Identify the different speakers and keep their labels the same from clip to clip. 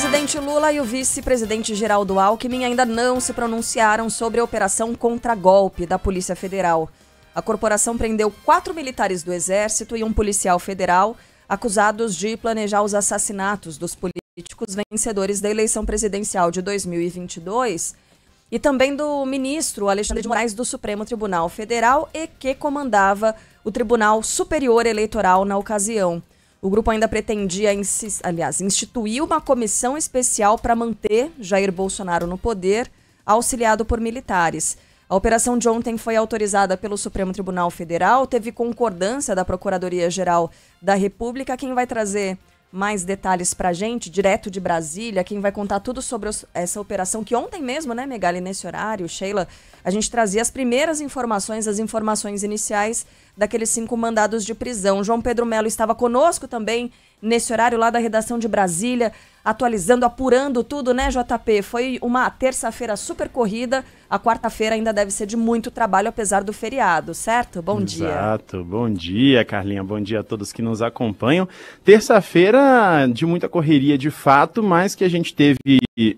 Speaker 1: presidente Lula e o vice-presidente Geraldo Alckmin ainda não se pronunciaram sobre a operação contra-golpe da Polícia Federal. A corporação prendeu quatro militares do Exército e um policial federal acusados de planejar os assassinatos dos políticos vencedores da eleição presidencial de 2022 e também do ministro Alexandre de Moraes do Supremo Tribunal Federal e que comandava o Tribunal Superior Eleitoral na ocasião. O grupo ainda pretendia, aliás, instituir uma comissão especial para manter Jair Bolsonaro no poder, auxiliado por militares. A operação de ontem foi autorizada pelo Supremo Tribunal Federal, teve concordância da Procuradoria-Geral da República. Quem vai trazer mais detalhes a gente, direto de Brasília, quem vai contar tudo sobre os, essa operação que ontem mesmo, né, Megali, nesse horário, Sheila, a gente trazia as primeiras informações, as informações iniciais daqueles cinco mandados de prisão. João Pedro Melo estava conosco também nesse horário lá da redação de Brasília, atualizando, apurando tudo, né, JP? Foi uma terça-feira super corrida a quarta-feira ainda deve ser de muito trabalho, apesar do feriado, certo? Bom Exato. dia.
Speaker 2: Exato. Bom dia, Carlinha. Bom dia a todos que nos acompanham. Terça-feira de muita correria, de fato, mas que a gente teve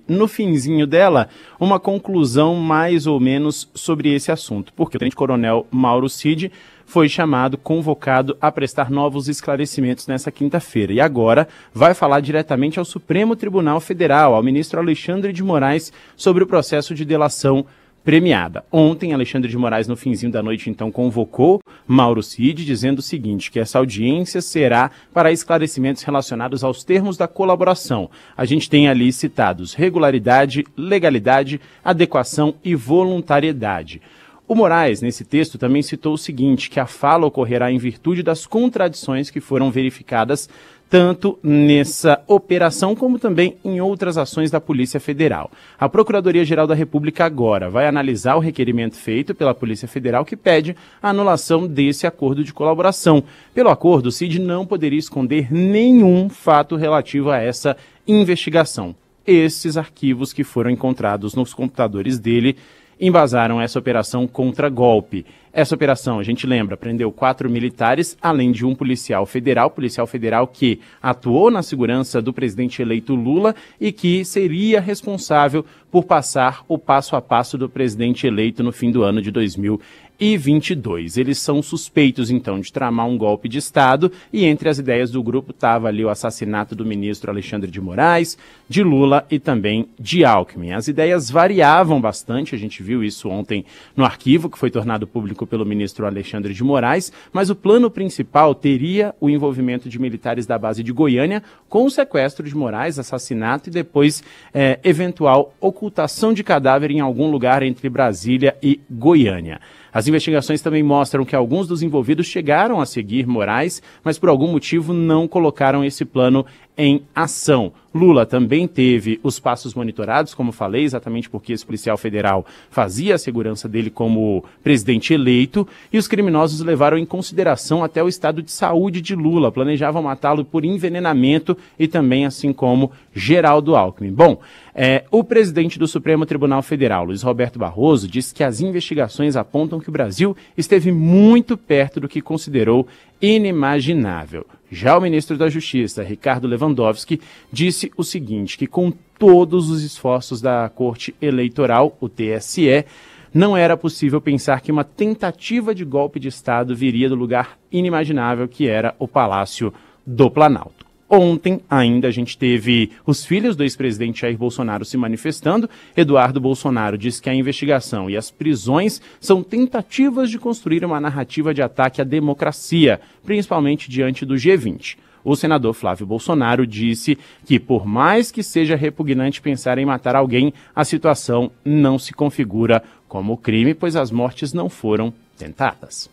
Speaker 2: no finzinho dela uma conclusão mais ou menos sobre esse assunto, porque o tenente-coronel Mauro Cid foi chamado, convocado a prestar novos esclarecimentos nessa quinta-feira. E agora vai falar diretamente ao Supremo Tribunal Federal, ao ministro Alexandre de Moraes, sobre o processo de delação premiada. Ontem, Alexandre de Moraes, no finzinho da noite, então, convocou Mauro Cid, dizendo o seguinte, que essa audiência será para esclarecimentos relacionados aos termos da colaboração. A gente tem ali citados regularidade, legalidade, adequação e voluntariedade. O Moraes, nesse texto, também citou o seguinte: que a fala ocorrerá em virtude das contradições que foram verificadas tanto nessa operação como também em outras ações da Polícia Federal. A Procuradoria-Geral da República agora vai analisar o requerimento feito pela Polícia Federal que pede a anulação desse acordo de colaboração. Pelo acordo, o CID não poderia esconder nenhum fato relativo a essa investigação. Esses arquivos que foram encontrados nos computadores dele embasaram essa operação contra golpe. Essa operação, a gente lembra, prendeu quatro militares, além de um policial federal, policial federal que atuou na segurança do presidente eleito Lula e que seria responsável por passar o passo a passo do presidente eleito no fim do ano de 2020 e 22. Eles são suspeitos, então, de tramar um golpe de Estado e entre as ideias do grupo estava ali o assassinato do ministro Alexandre de Moraes, de Lula e também de Alckmin. As ideias variavam bastante, a gente viu isso ontem no arquivo que foi tornado público pelo ministro Alexandre de Moraes, mas o plano principal teria o envolvimento de militares da base de Goiânia com o sequestro de Moraes, assassinato e depois é, eventual ocultação de cadáver em algum lugar entre Brasília e Goiânia. As investigações também mostram que alguns dos envolvidos chegaram a seguir Moraes, mas por algum motivo não colocaram esse plano em ação. Lula também teve os passos monitorados, como falei, exatamente porque esse policial federal fazia a segurança dele como presidente eleito, e os criminosos levaram em consideração até o estado de saúde de Lula, planejavam matá-lo por envenenamento e também assim como Geraldo Alckmin. Bom, é, o presidente do Supremo Tribunal Federal, Luiz Roberto Barroso, disse que as investigações apontam que o Brasil esteve muito perto do que considerou inimaginável. Já o ministro da Justiça, Ricardo Lewandowski, disse o seguinte: que com todos os esforços da Corte Eleitoral, o TSE, não era possível pensar que uma tentativa de golpe de Estado viria do lugar inimaginável que era o Palácio do Planalto. Ontem ainda a gente teve os filhos do ex-presidente Jair Bolsonaro se manifestando. Eduardo Bolsonaro disse que a investigação e as prisões são tentativas de construir uma narrativa de ataque à democracia, principalmente diante do G20. O senador Flávio Bolsonaro disse que, por mais que seja repugnante pensar em matar alguém, a situação não se configura como crime, pois as mortes não foram tentadas.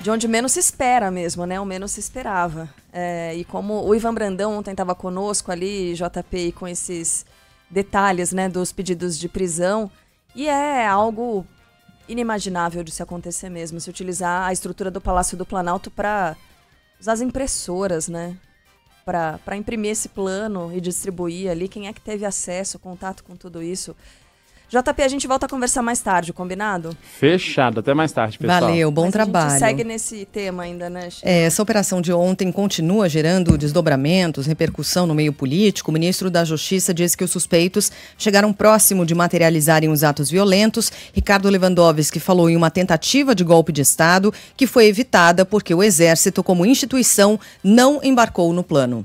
Speaker 1: de onde menos se espera mesmo, né? O menos se esperava. É, e como o Ivan Brandão ontem estava conosco ali, JP, com esses detalhes, né, dos pedidos de prisão, e é algo inimaginável de se acontecer mesmo, se utilizar a estrutura do Palácio do Planalto para usar as impressoras, né? Para imprimir esse plano e distribuir ali quem é que teve acesso, contato com tudo isso. JP, a gente volta a conversar mais tarde, combinado?
Speaker 2: Fechado, até mais tarde, pessoal. Valeu, bom
Speaker 1: Mas trabalho. A gente segue nesse tema ainda, né, É, essa operação de ontem continua gerando desdobramentos, repercussão no meio político. O ministro da Justiça diz que os suspeitos chegaram próximo de materializarem os atos violentos. Ricardo Lewandowski falou em uma tentativa de golpe de Estado que foi evitada porque o Exército, como instituição, não embarcou no plano.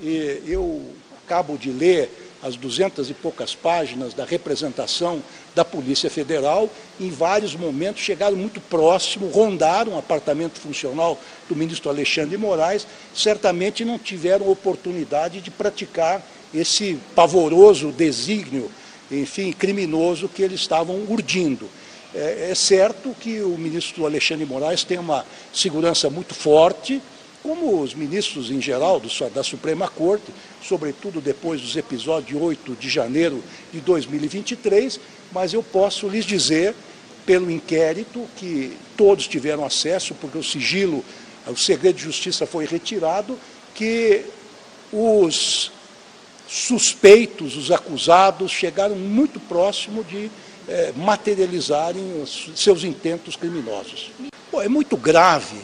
Speaker 3: E eu acabo de ler as duzentas e poucas páginas da representação da Polícia Federal, em vários momentos chegaram muito próximo, rondaram o apartamento funcional do ministro Alexandre Moraes, certamente não tiveram oportunidade de praticar esse pavoroso desígnio, enfim, criminoso que eles estavam urdindo. É, é certo que o ministro Alexandre Moraes tem uma segurança muito forte, como os ministros em geral do, da Suprema Corte, sobretudo depois dos episódios de 8 de janeiro de 2023, mas eu posso lhes dizer, pelo inquérito, que todos tiveram acesso, porque o sigilo, o segredo de justiça foi retirado, que os suspeitos, os acusados, chegaram muito próximo de eh, materializarem os, seus intentos criminosos. é muito grave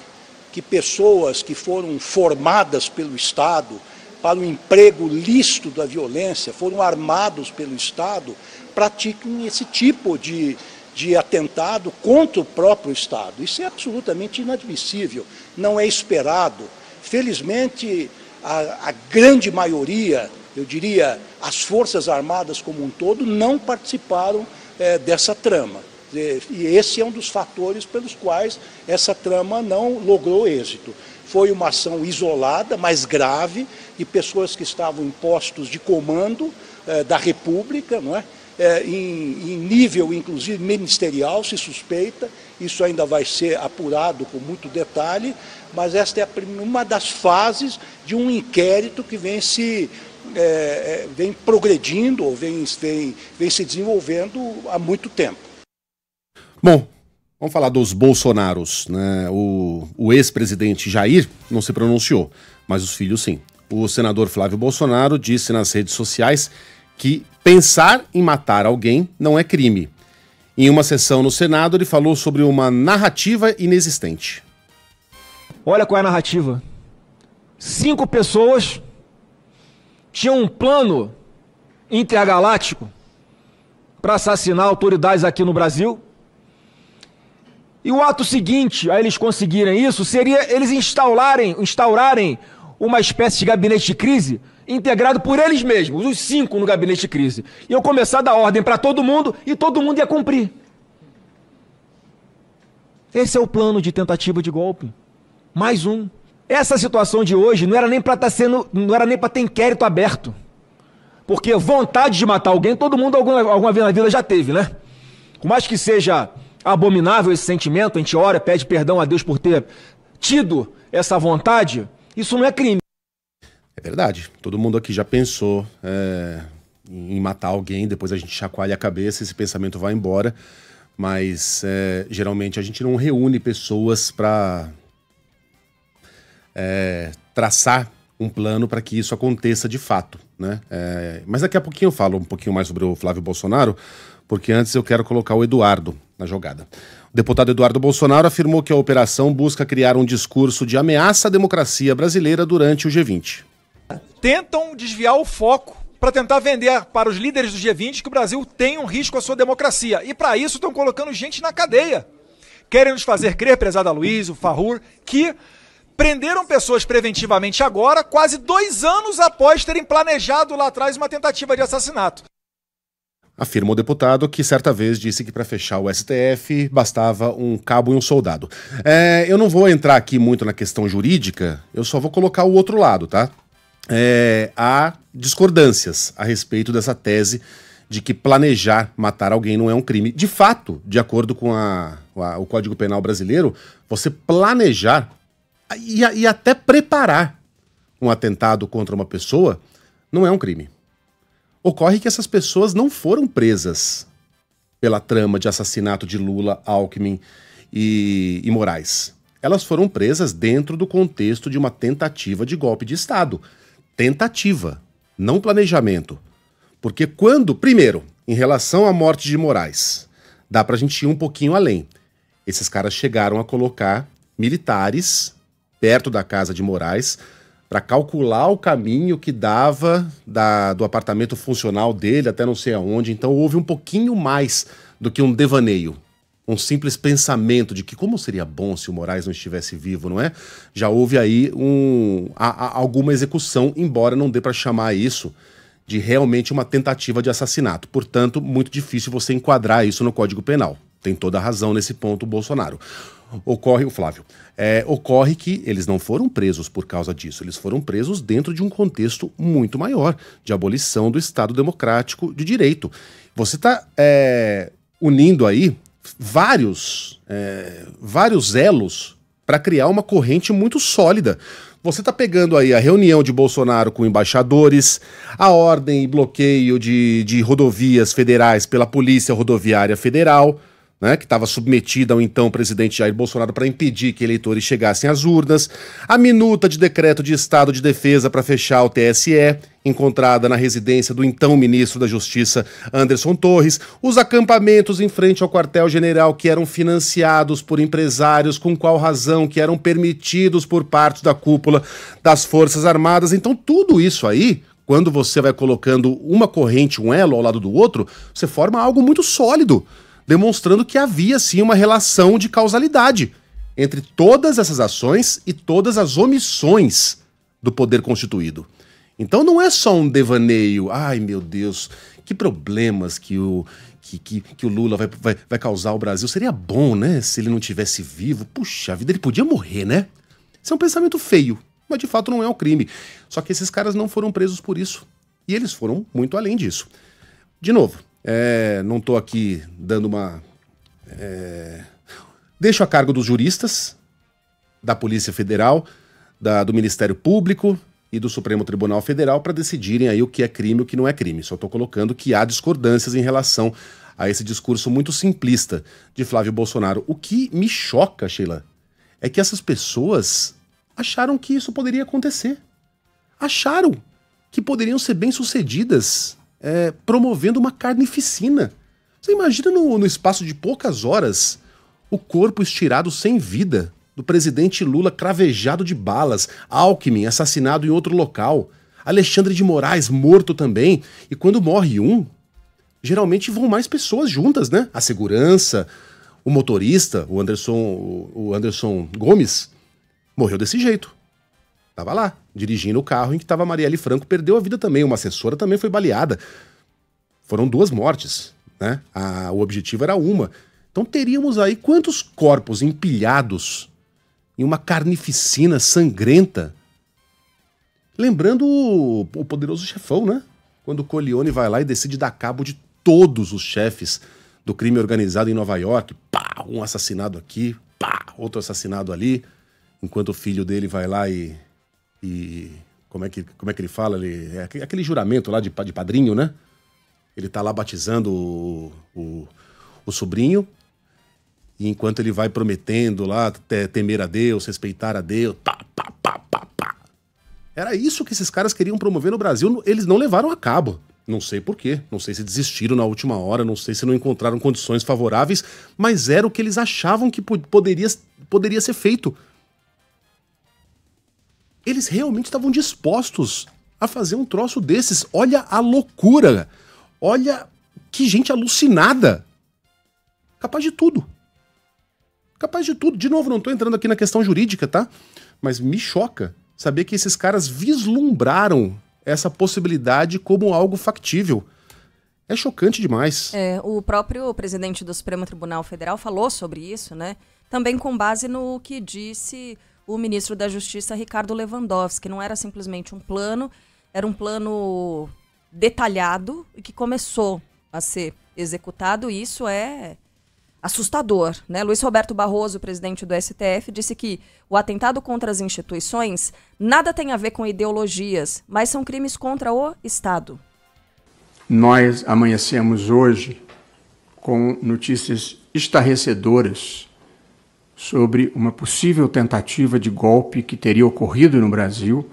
Speaker 3: que pessoas que foram formadas pelo Estado para o emprego lícito da violência, foram armados pelo Estado, pratiquem esse tipo de, de atentado contra o próprio Estado. Isso é absolutamente inadmissível, não é esperado. Felizmente, a, a grande maioria, eu diria, as Forças Armadas como um todo, não participaram é, dessa trama. E esse é um dos fatores pelos quais essa trama não logrou êxito. Foi uma ação isolada, mas grave, de pessoas que estavam em postos de comando eh, da República, não é? Eh, em, em nível, inclusive, ministerial, se suspeita. Isso ainda vai ser apurado com muito detalhe, mas esta é uma das fases de um inquérito que vem se é, vem progredindo ou vem, vem, vem se desenvolvendo há muito tempo.
Speaker 4: Bom, vamos falar dos Bolsonaros. Né? O, o ex-presidente Jair não se pronunciou, mas os filhos sim. O senador Flávio Bolsonaro disse nas redes sociais que pensar em matar alguém não é crime. Em uma sessão no Senado, ele falou sobre uma narrativa
Speaker 5: inexistente. Olha qual é a narrativa. Cinco pessoas tinham um plano intergaláctico para assassinar autoridades aqui no Brasil e o ato seguinte a eles conseguirem isso seria eles instaurarem, instaurarem uma espécie de gabinete de crise integrado por eles mesmos, os cinco no gabinete de crise. E eu começar a dar ordem para todo mundo e todo mundo ia cumprir. Esse é o plano de tentativa de golpe. Mais um. Essa situação de hoje não era nem para estar tá sendo, não era nem para ter inquérito aberto. Porque vontade de matar alguém, todo mundo alguma, alguma vez na vida já teve, né? Por mais que seja abominável esse sentimento, a gente ora, pede perdão a Deus por ter tido essa vontade, isso não é crime.
Speaker 4: É verdade. Todo
Speaker 5: mundo aqui já pensou
Speaker 4: é, em matar alguém, depois a gente chacoalha a cabeça, e esse pensamento vai embora. Mas é, geralmente a gente não reúne pessoas para é, traçar um plano para que isso aconteça de fato. Né? É, mas daqui a pouquinho eu falo um pouquinho mais sobre o Flávio Bolsonaro, porque antes eu quero colocar o Eduardo na jogada. O deputado Eduardo Bolsonaro afirmou que a operação busca criar um discurso de ameaça à democracia brasileira durante o
Speaker 5: G20. Tentam desviar o foco para tentar vender para os líderes do G20 que o Brasil tem um risco à sua democracia. E para isso estão colocando gente na cadeia. Querem nos fazer crer, prezada Luiz, o Farrur, que prenderam pessoas preventivamente agora, quase dois anos após terem planejado lá atrás uma tentativa de assassinato.
Speaker 4: Afirma o deputado que certa vez disse que para fechar o STF bastava um cabo e um soldado. É, eu não vou entrar aqui muito na questão jurídica, eu só vou colocar o outro lado, tá? É, há discordâncias a respeito dessa tese de que planejar matar alguém não é um crime. De fato, de acordo com a, a, o Código Penal brasileiro, você planejar e, e até preparar um atentado contra uma pessoa não é um crime. Ocorre que essas pessoas não foram presas pela trama de assassinato de Lula, Alckmin e, e Moraes. Elas foram presas dentro do contexto de uma tentativa de golpe de Estado. Tentativa, não planejamento. Porque quando, primeiro, em relação à morte de Moraes, dá pra gente ir um pouquinho além. Esses caras chegaram a colocar militares perto da casa de Moraes para calcular o caminho que dava da, do apartamento funcional dele até não sei aonde. Então houve um pouquinho mais do que um devaneio. Um simples pensamento de que como seria bom se o Moraes não estivesse vivo, não é? Já houve aí um, a, a, alguma execução, embora não dê para chamar isso de realmente uma tentativa de assassinato. Portanto, muito difícil você enquadrar isso no Código Penal tem toda a razão nesse ponto o Bolsonaro. Ocorre, o Flávio, é, ocorre que eles não foram presos por causa disso, eles foram presos dentro de um contexto muito maior de abolição do Estado Democrático de Direito. Você está é, unindo aí vários, é, vários elos para criar uma corrente muito sólida. Você está pegando aí a reunião de Bolsonaro com embaixadores, a ordem e bloqueio de, de rodovias federais pela Polícia Rodoviária Federal né, que estava submetida ao então presidente Jair Bolsonaro para impedir que eleitores chegassem às urnas, a minuta de decreto de estado de defesa para fechar o TSE, encontrada na residência do então ministro da Justiça Anderson Torres, os acampamentos em frente ao quartel-general que eram financiados por empresários com qual razão que eram permitidos por parte da cúpula das Forças Armadas. Então tudo isso aí, quando você vai colocando uma corrente, um elo ao lado do outro, você forma algo muito sólido demonstrando que havia sim uma relação de causalidade entre todas essas ações e todas as omissões do poder constituído. Então não é só um devaneio, ai meu Deus, que problemas que o, que, que, que o Lula vai, vai, vai causar ao Brasil. Seria bom, né, se ele não tivesse vivo. Puxa vida, ele podia morrer, né? Isso é um pensamento feio, mas de fato não é um crime. Só que esses caras não foram presos por isso. E eles foram muito além disso. De novo, é, não estou aqui dando uma. É... Deixo a cargo dos juristas, da Polícia Federal, da, do Ministério Público e do Supremo Tribunal Federal para decidirem aí o que é crime e o que não é crime. Só estou colocando que há discordâncias em relação a esse discurso muito simplista de Flávio Bolsonaro. O que me choca, Sheila, é que essas pessoas acharam que isso poderia acontecer. Acharam que poderiam ser bem-sucedidas é, promovendo uma carnificina. Você imagina no, no espaço de poucas horas o corpo estirado sem vida do presidente Lula cravejado de balas, Alckmin assassinado em outro local, Alexandre de Moraes morto também, e quando morre um, geralmente vão mais pessoas juntas, né? A segurança, o motorista, o Anderson, o Anderson Gomes, morreu desse jeito. Tava lá, dirigindo o carro em que estava Marielle Franco, perdeu a vida também. Uma assessora também foi baleada. Foram duas mortes, né? A, o objetivo era uma. Então teríamos aí quantos corpos empilhados em uma carnificina sangrenta? Lembrando o, o poderoso chefão, né? Quando Corleone vai lá e decide dar cabo de todos os chefes do crime organizado em Nova York. Pá, um assassinado aqui, pá, outro assassinado ali. Enquanto o filho dele vai lá e e como é que, como é que ele fala? Ele, é aquele juramento lá de, de padrinho, né? Ele tá lá batizando o, o, o sobrinho. E enquanto ele vai prometendo lá temer a Deus, respeitar a Deus, pá, pá, pá, pá, pá. Era isso que esses caras queriam promover no Brasil, eles não levaram a cabo. Não sei porquê, não sei se desistiram na última hora, não sei se não encontraram condições favoráveis, mas era o que eles achavam que poderia, poderia ser feito eles realmente estavam dispostos a fazer um troço desses. Olha a loucura! Olha que gente alucinada! Capaz de tudo. Capaz de tudo. De novo, não estou entrando aqui na questão jurídica, tá? Mas me choca saber que esses caras vislumbraram essa possibilidade como algo factível. É chocante demais.
Speaker 1: É, o próprio presidente do Supremo Tribunal Federal falou sobre isso, né? Também com base no que disse o ministro da Justiça, Ricardo Lewandowski. Não era simplesmente um plano, era um plano detalhado e que começou a ser executado. E isso é assustador. Né? Luiz Roberto Barroso, presidente do STF, disse que o atentado contra as instituições nada tem a ver com ideologias, mas são crimes contra o Estado.
Speaker 6: Nós amanhecemos hoje com notícias estarrecedoras sobre uma possível tentativa de golpe que teria ocorrido no Brasil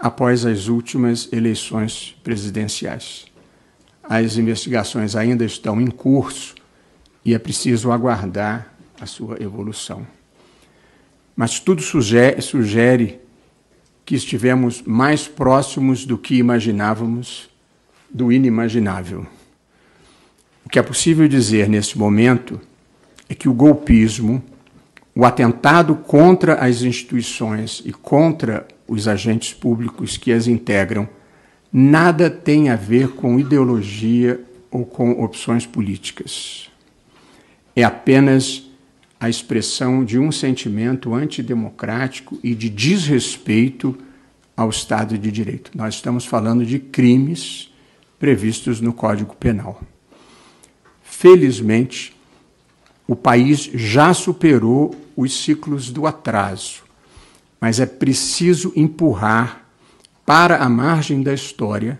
Speaker 6: após as últimas eleições presidenciais. As investigações ainda estão em curso e é preciso aguardar a sua evolução. Mas tudo sugere, sugere que estivemos mais próximos do que imaginávamos do inimaginável. O que é possível dizer neste momento é que o golpismo o atentado contra as instituições e contra os agentes públicos que as integram nada tem a ver com ideologia ou com opções políticas. É apenas a expressão de um sentimento antidemocrático e de desrespeito ao Estado de Direito. Nós estamos falando de crimes previstos no Código Penal. Felizmente, o país já superou os ciclos do atraso, mas é preciso empurrar para a margem da história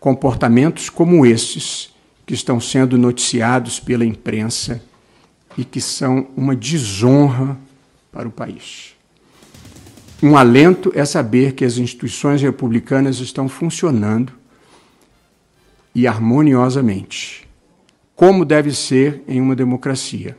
Speaker 6: comportamentos como esses que estão sendo noticiados pela imprensa e que são uma desonra para o país. Um alento é saber que as instituições republicanas estão funcionando e harmoniosamente como deve ser em uma democracia.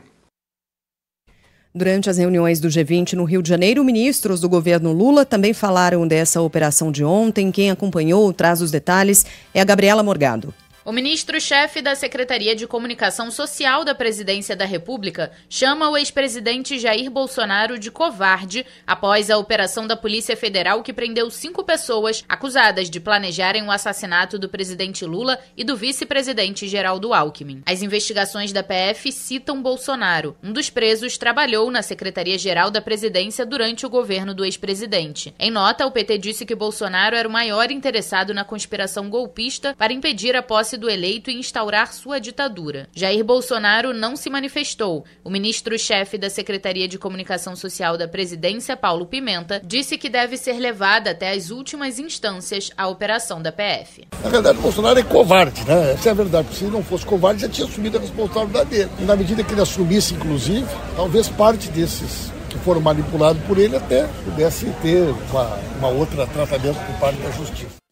Speaker 1: Durante as reuniões do G20 no Rio de Janeiro, ministros do governo Lula também falaram dessa operação de ontem. Quem acompanhou traz os detalhes é a Gabriela Morgado.
Speaker 2: O ministro-chefe da Secretaria de Comunicação Social da Presidência da República chama o ex-presidente Jair Bolsonaro de covarde após a operação da Polícia Federal que prendeu cinco pessoas acusadas de planejarem o assassinato do presidente Lula e do vice-presidente Geraldo Alckmin. As investigações da PF citam Bolsonaro. Um dos presos trabalhou na Secretaria-Geral da Presidência durante o governo do ex-presidente. Em nota, o PT disse que Bolsonaro era o maior interessado na conspiração golpista para impedir a posse sido eleito e instaurar sua ditadura. Jair Bolsonaro não se manifestou. O ministro-chefe da Secretaria de Comunicação Social da presidência, Paulo Pimenta, disse que deve ser levada até as últimas instâncias a operação da PF.
Speaker 3: Na verdade, Bolsonaro é covarde, né? Essa é a verdade. Se ele não fosse covarde, já tinha assumido a responsabilidade dele. E na medida que ele assumisse, inclusive, talvez parte desses que foram manipulados por ele até pudesse ter uma, uma outra tratamento por
Speaker 5: parte da justiça.